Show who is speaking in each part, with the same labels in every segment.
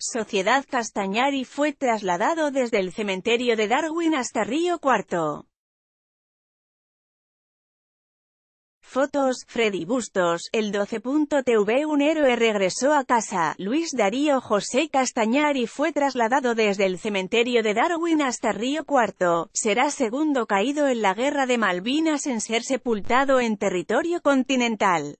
Speaker 1: Sociedad Castañari fue trasladado desde el cementerio de Darwin hasta Río Cuarto. Fotos, Freddy Bustos, el 12.tv Un héroe regresó a casa, Luis Darío José Castañari fue trasladado desde el cementerio de Darwin hasta Río Cuarto, será segundo caído en la guerra de Malvinas en ser sepultado en territorio continental.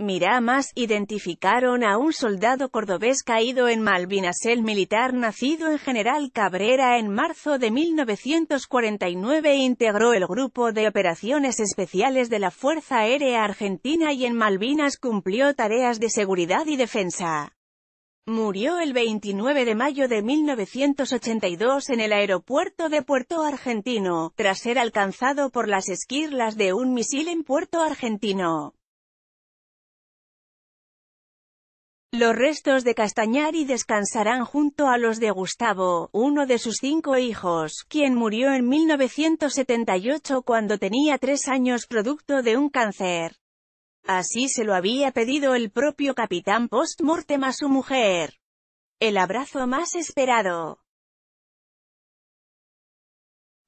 Speaker 1: Miramas identificaron a un soldado cordobés caído en Malvinas. El militar nacido en General Cabrera en marzo de 1949 integró el grupo de operaciones especiales de la Fuerza Aérea Argentina y en Malvinas cumplió tareas de seguridad y defensa. Murió el 29 de mayo de 1982 en el aeropuerto de Puerto Argentino, tras ser alcanzado por las esquirlas de un misil en Puerto Argentino. Los restos de Castañari descansarán junto a los de Gustavo, uno de sus cinco hijos, quien murió en 1978 cuando tenía tres años producto de un cáncer. Así se lo había pedido el propio capitán post-mortem a su mujer. El
Speaker 2: abrazo más esperado.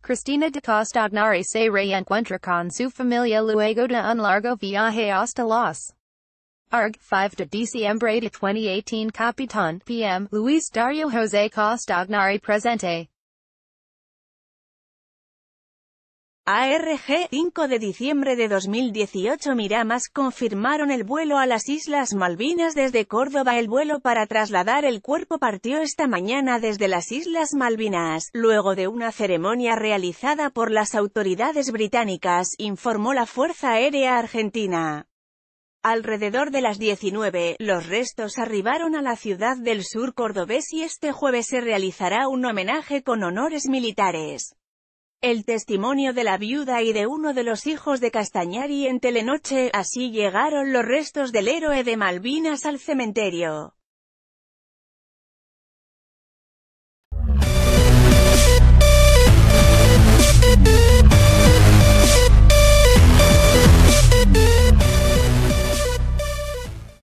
Speaker 2: Cristina de Costagnari se reencuentra con su familia luego de un largo viaje hasta los Arg. 5 de diciembre de 2018 Capitán PM Luis Dario José Costagnari presente.
Speaker 1: ARG 5 de diciembre de 2018 Miramas confirmaron el vuelo a las Islas Malvinas desde Córdoba El vuelo para trasladar el cuerpo partió esta mañana desde las Islas Malvinas, luego de una ceremonia realizada por las autoridades británicas, informó la Fuerza Aérea Argentina. Alrededor de las 19, los restos arribaron a la ciudad del sur cordobés y este jueves se realizará un homenaje con honores militares. El testimonio de la viuda y de uno de los hijos de Castañari en Telenoche, así llegaron los restos del héroe de Malvinas al cementerio.